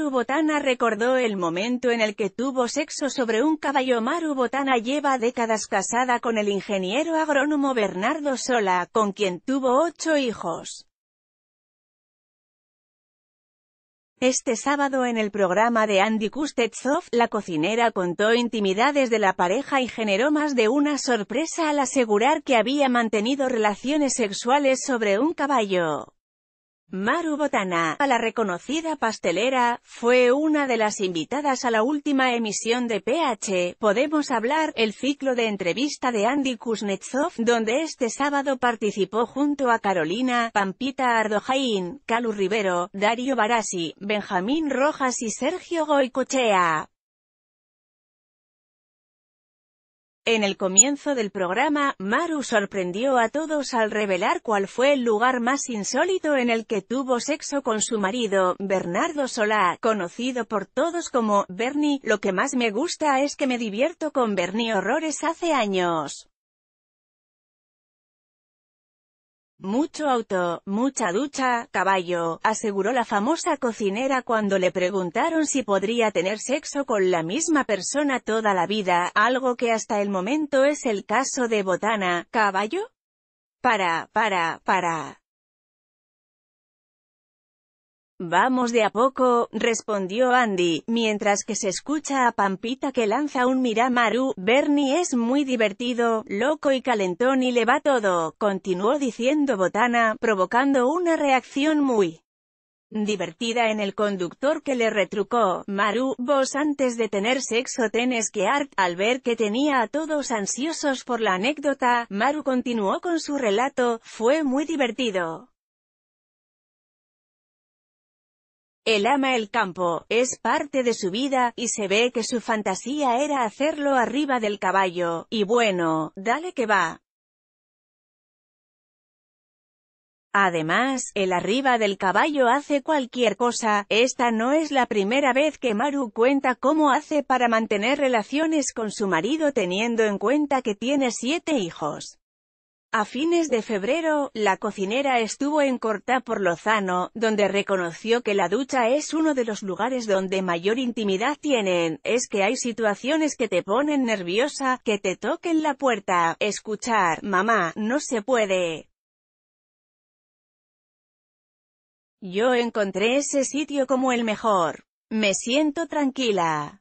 Maru Botana recordó el momento en el que tuvo sexo sobre un caballo. Maru Botana lleva décadas casada con el ingeniero agrónomo Bernardo Sola, con quien tuvo ocho hijos. Este sábado en el programa de Andy Kustetsov, la cocinera contó intimidades de la pareja y generó más de una sorpresa al asegurar que había mantenido relaciones sexuales sobre un caballo. Maru Botana, a la reconocida pastelera, fue una de las invitadas a la última emisión de PH, Podemos Hablar, el ciclo de entrevista de Andy Kuznetsov, donde este sábado participó junto a Carolina, Pampita Ardojain, Calu Rivero, Darío Barasi Benjamín Rojas y Sergio Goicochea. En el comienzo del programa, Maru sorprendió a todos al revelar cuál fue el lugar más insólito en el que tuvo sexo con su marido, Bernardo Solá, conocido por todos como Bernie, lo que más me gusta es que me divierto con Bernie Horrores hace años. Mucho auto, mucha ducha, caballo, aseguró la famosa cocinera cuando le preguntaron si podría tener sexo con la misma persona toda la vida, algo que hasta el momento es el caso de Botana, caballo. Para, para, para. Vamos de a poco, respondió Andy, mientras que se escucha a Pampita que lanza un Miramaru, Bernie es muy divertido, loco y calentón y le va todo, continuó diciendo Botana, provocando una reacción muy divertida en el conductor que le retrucó, Maru, vos antes de tener sexo tenés que art, al ver que tenía a todos ansiosos por la anécdota, Maru continuó con su relato, fue muy divertido. Él ama el campo, es parte de su vida, y se ve que su fantasía era hacerlo arriba del caballo, y bueno, dale que va. Además, el arriba del caballo hace cualquier cosa, esta no es la primera vez que Maru cuenta cómo hace para mantener relaciones con su marido teniendo en cuenta que tiene siete hijos. A fines de febrero, la cocinera estuvo en Cortá por Lozano, donde reconoció que la ducha es uno de los lugares donde mayor intimidad tienen, es que hay situaciones que te ponen nerviosa, que te toquen la puerta, escuchar, mamá, no se puede. Yo encontré ese sitio como el mejor. Me siento tranquila.